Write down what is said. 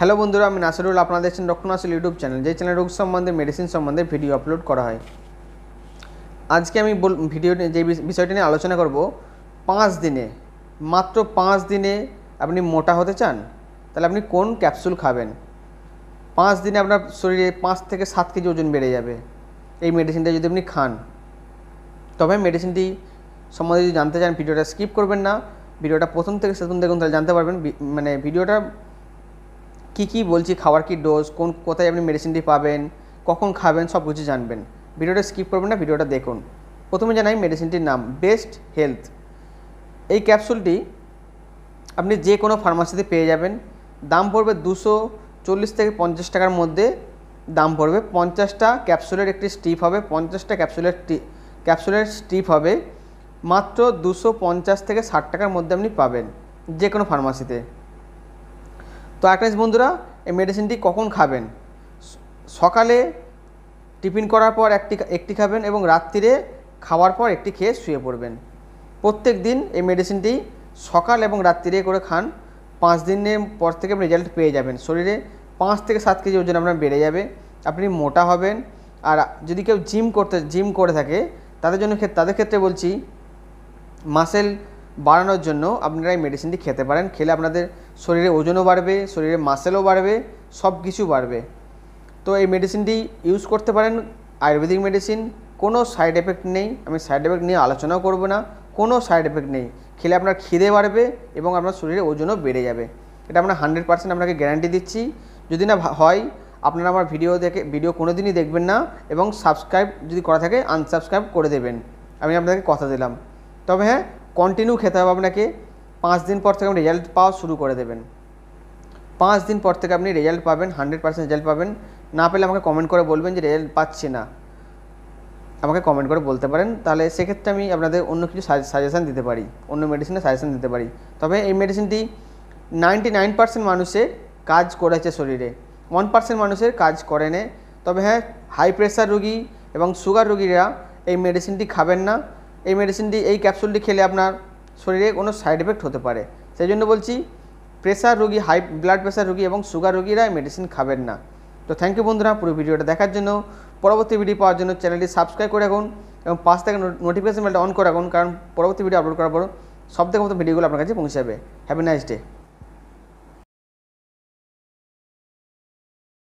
hello বন্ধুরা আমি নাসিরুল আপনারা দেখছেন রক্ষণাশীল ইউটিউব চ্যানেল যে চ্যানেল রোগ সম্বন্ধে মেডিসিন সম্বন্ধে ভিডিও আপলোড করা হয় আজকে আমি বল ভিডিও যে বিষয়টি নিয়ে আলোচনা করব পাঁচ দিনে মাত্র পাঁচ দিনে আপনি মোটা হতে চান তাহলে আপনি কোন ক্যাপসুল খাবেন পাঁচ দিনে আপনার শরীরে পাঁচ থেকে সাত কেজি ওজন বেড়ে যাবে এই মেডিসিনটা যদি আপনি খান তবে মেডিসিনটি সম্বন্ধে যদি জানতে চান ভিডিওটা স্কিপ করবেন না ভিডিওটা প্রথম থেকে শেষ দেখুন তাহলে জানতে পারবেন মানে ভিডিওটা কি কি বলছি খাওয়ার কি ডোজ কোন কোথায় আপনি মেডিসিনটি পাবেন কখন খাবেন সব কিছু জানবেন ভিডিওটা স্কিপ করবেন না ভিডিওটা দেখুন প্রথমে জানাই মেডিসিনটির নাম বেস্ট হেলথ এই ক্যাপসুলটি আপনি যে কোনো ফার্মাসিতে পেয়ে যাবেন দাম পড়বে দুশো চল্লিশ থেকে পঞ্চাশ টাকার মধ্যে দাম পড়বে পঞ্চাশটা ক্যাপসুলের একটি স্টিপ হবে পঞ্চাশটা ক্যাপসুলের ক্যাপসুলের স্টিপ হবে মাত্র দুশো পঞ্চাশ থেকে ষাট টাকার মধ্যে আপনি পাবেন যে কোনো ফার্মাসিতে তো একটা বন্ধুরা এই মেডিসিনটি কখন খাবেন সকালে টিফিন করার পর একটি একটি খাবেন এবং রাত্রিরে খাওয়ার পর একটি খেয়ে শুয়ে পড়বেন প্রত্যেক দিন এই মেডিসিনটি সকাল এবং রাত্রিরে করে খান পাঁচ দিনের পর থেকে আপনি রেজাল্ট পেয়ে যাবেন শরীরে পাঁচ থেকে সাত কেজি ওজন আপনার বেড়ে যাবে আপনি মোটা হবেন আর যদি কেউ জিম করতে জিম করে থাকে তাদের জন্য তাদের ক্ষেত্রে বলছি মাসেল বাড়ানোর জন্য আপনারা এই মেডিসিনটি খেতে পারেন খেলে আপনাদের শরীরে ওজনও বাড়বে শরীরে মাসেলও বাড়বে সব কিছু বাড়বে তো এই মেডিসিনটি ইউজ করতে পারেন আয়ুর্বেদিক মেডিসিন কোনো সাইড এফেক্ট নেই আমি সাইড এফেক্ট নিয়ে আলোচনাও করব না কোনো সাইড এফেক্ট নেই খেলে আপনার খিদে বাড়বে এবং আপনার শরীরে ওজনও বেড়ে যাবে এটা আমরা হান্ড্রেড পার্সেন্ট আপনাকে গ্যারান্টি দিচ্ছি যদি না হয় আপনারা আমার ভিডিও দেখে ভিডিও কোনো দিনই দেখবেন না এবং সাবস্ক্রাইব যদি করা থাকে আনসাবস্ক্রাইব করে দেবেন আমি আপনাকে কথা দিলাম তবে হ্যাঁ কন্টিনিউ খেতে হবে আপনাকে পাঁচ দিন পর থেকে আপনি রেজাল্ট পাওয়া শুরু করে দেবেন পাঁচ দিন পর থেকে আপনি রেজাল্ট পাবেন হান্ড্রেড পার্সেন্ট রেজাল্ট পাবেন না পেলে আমাকে কমেন্ট করে বলবেন যে রেজাল্ট পাচ্ছি না আমাকে কমেন্ট করে বলতে পারেন তাহলে সেক্ষেত্রে আমি আপনাদের অন্য কিছু সাজেশান দিতে পারি অন্য মেডিসিনের সাজেশান দিতে পারি তবে এই মেডিসিনটি নাইনটি নাইন পার্সেন্ট মানুষের কাজ করেছে শরীরে ওয়ান পার্সেন্ট মানুষের কাজ করে নে তবে হ্যাঁ হাই প্রেশার রুগী এবং সুগার রুগীরা এই মেডিসিনটি খাবেন না এই মেডিসিনটি এই ক্যাপসুলটি খেলে আপনার শরীরে কোনো সাইড এফেক্ট হতে পারে সেই জন্য বলছি প্রেশার রোগী হাই ব্লাড প্রেশার রোগী এবং সুগার রোগীরা মেডিসিন খাবেন না তো থ্যাংক ইউ বন্ধুরা পুরো ভিডিওটা দেখার জন্য পরবর্তী ভিডিও পাওয়ার জন্য চ্যানেলটি সাবস্ক্রাইব করে রাখুন এবং পাশ থেকে নোটিফিকেশন বেলটা অন করে রাখুন কারণ পরবর্তী ভিডিও আপলোড করার পর সব থেকে মতো ভিডিওগুলো আপনার কাছে পৌঁছাবে হ্যাভ নাইস ডে